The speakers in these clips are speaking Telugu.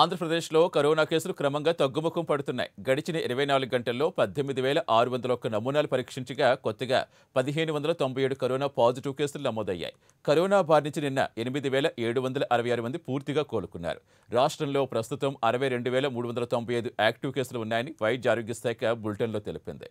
ఆంధ్రప్రదేశ్లో కరోనా కేసులు క్రమంగా తగ్గుముఖం పడుతున్నాయి గడిచిన ఇరవై నాలుగు గంటల్లో పద్దెనిమిది వేల ఆరు వందల ఒక్క నమూనాలు పరీక్షించగా కొత్తగా పదిహేను వందల తొంభై ఏడు కరోనా పాజిటివ్ కేసులు నమోదయ్యాయి కరోనా బారి నుంచి నిన్న ఎనిమిది వేల ఏడు వందల అరవై ఆరు మంది పూర్తిగా కోలుకున్నారు రాష్ట్రంలో ప్రస్తుతం అరవై రెండు వేల మూడు వందల తొంభై ఐదు యాక్టివ్ కేసులు ఉన్నాయని వైద్య ఆరోగ్య శాఖ బులెటిన్లో తెలిపింది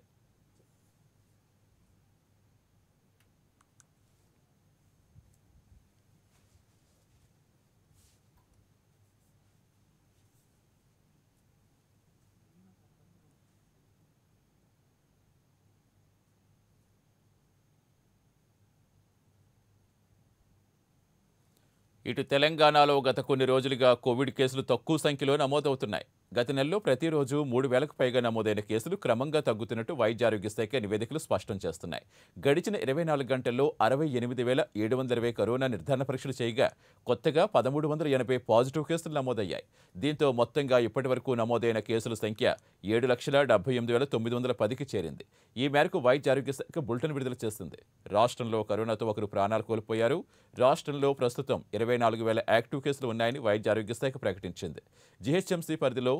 ఇటు తెలంగాణలో గత కొన్ని రోజులుగా కోవిడ్ కేసులు తక్కువ సంఖ్యలో నమోదవుతున్నాయి గత నెలలో ప్రతిరోజు మూడు వేలకు పైగా నమోదైన కేసులు క్రమంగా తగ్గుతున్నట్టు ఆరోగ్య శాఖ నివేదికలు స్పష్టం చేస్తున్నాయి గడిచిన ఇరవై నాలుగు గంటల్లో అరవై ఎనిమిది వేల ఏడు వందల ఇరవై కరోనా నిర్ధారణ పరీక్షలు చేయగా కొత్తగా పదమూడు వందల ఎనభై పాజిటివ్ కేసులు నమోదయ్యాయి దీంతో మొత్తంగా ఇప్పటి వరకు నమోదైన కేసుల సంఖ్య ఏడు లక్షల డెబ్బై ఎనిమిది వేల తొమ్మిది వందల పదికి చేరింది ఈ మేరకు ఆరోగ్య శాఖ బులెటిన్ విడుదల చేసింది రాష్ట్రంలో కరోనాతో ఒకరు ప్రాణాలు కోల్పోయారు రాష్ట్రంలో ప్రస్తుతం ఇరవై నాలుగు వేల యాక్టివ్ కేసులు ఉన్నాయని వైద్యారోగ్య శాఖ ప్రకటించింది జిహెచ్ఎంసీ పరిధిలో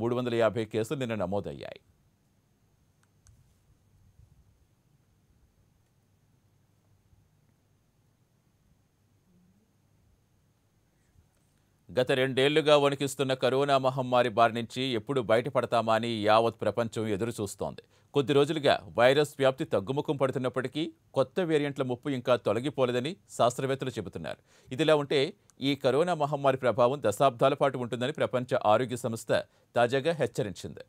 మూడు వందల యాభై కేసులు నిన్న నమోదయ్యాయి గత రెండేళ్లుగా వణికిస్తున్న కరోనా మహమ్మారి బారి నుంచి ఎప్పుడు బయటపడతామా అని యావత్ ప్రపంచం ఎదురు చూస్తోంది కొద్ది రోజులుగా వైరస్ వ్యాప్తి తగ్గుముఖం పడుతున్నప్పటికీ కొత్త వేరియంట్ల ముప్పు ఇంకా తొలగిపోలేదని శాస్త్రవేత్తలు చెబుతున్నారు ఇదిలా ఉంటే ఈ కరోనా మహమ్మారి ప్రభావం దశాబ్దాల పాటు ఉంటుందని ప్రపంచ ఆరోగ్య సంస్థ తాజాగా హెచ్చరించింది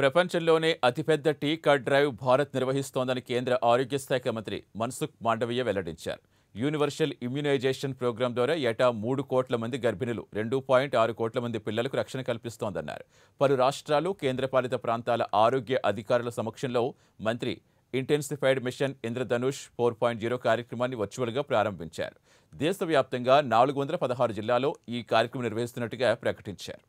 ప్రపంచంలోనే అతిపెద్ద టీ కార్డ్ డ్రైవ్ భారత్ నిర్వహిస్తోందని కేంద్ర ఆరోగ్య శాఖ మంత్రి మన్సుఖ్ మాండవీయ వెల్లడించారు యూనివర్సల్ ఇమ్యునైజేషన్ ప్రోగ్రాం ద్వారా ఏటా మూడు కోట్ల మంది గర్భిణులు రెండు పాయింట్ ఆరు కోట్ల మంది పిల్లలకు రక్షణ కల్పిస్తోందన్నారు పలు రాష్ట్రాలు కేంద్రపాలిత ప్రాంతాల ఆరోగ్య అధికారుల సమక్షంలో మంత్రి intensified mission Indradhanush four point zero కార్యక్రమాన్ని వర్చువల్గా ప్రారంభించారు దేశవ్యాప్తంగా నాలుగు వందల పదహారు జిల్లాలో ఈ కార్యక్రమం నిర్వహిస్తున్నట్టుగా ప్రకటించారు